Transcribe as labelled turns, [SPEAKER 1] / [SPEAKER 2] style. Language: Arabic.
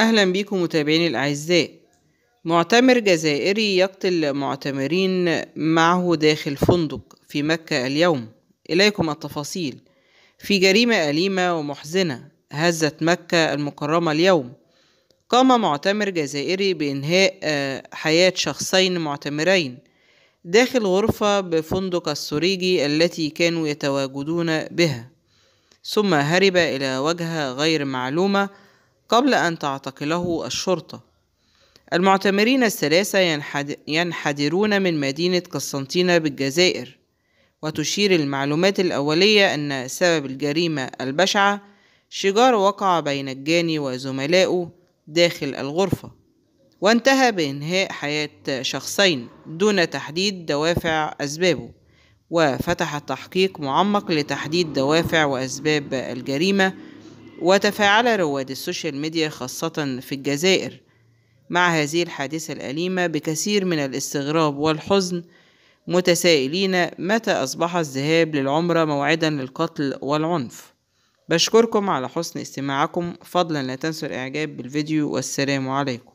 [SPEAKER 1] أهلا بيكم متابعيني الأعزاء معتمر جزائري يقتل معتمرين معه داخل فندق في مكة اليوم إليكم التفاصيل في جريمة أليمة ومحزنة هزت مكة المكرمة اليوم قام معتمر جزائري بإنهاء آه، حياة شخصين معتمرين داخل غرفة بفندق السوريجي التي كانوا يتواجدون بها ثم هرب إلى وجهة غير معلومة قبل أن تعتقله الشرطة المعتمرين الثلاثة ينحدرون من مدينة قسطنطينة بالجزائر وتشير المعلومات الأولية أن سبب الجريمة البشعة شجار وقع بين الجاني وزملائه داخل الغرفة وانتهى بإنهاء حياة شخصين دون تحديد دوافع أسبابه وفتح التحقيق معمق لتحديد دوافع وأسباب الجريمة وتفاعل رواد السوشيال ميديا خاصة في الجزائر مع هذه الحادثة الأليمة بكثير من الاستغراب والحزن متسائلين متى أصبح الذهاب للعمرة موعدا للقتل والعنف بشكركم على حسن استماعكم فضلا لا تنسوا الإعجاب بالفيديو والسلام عليكم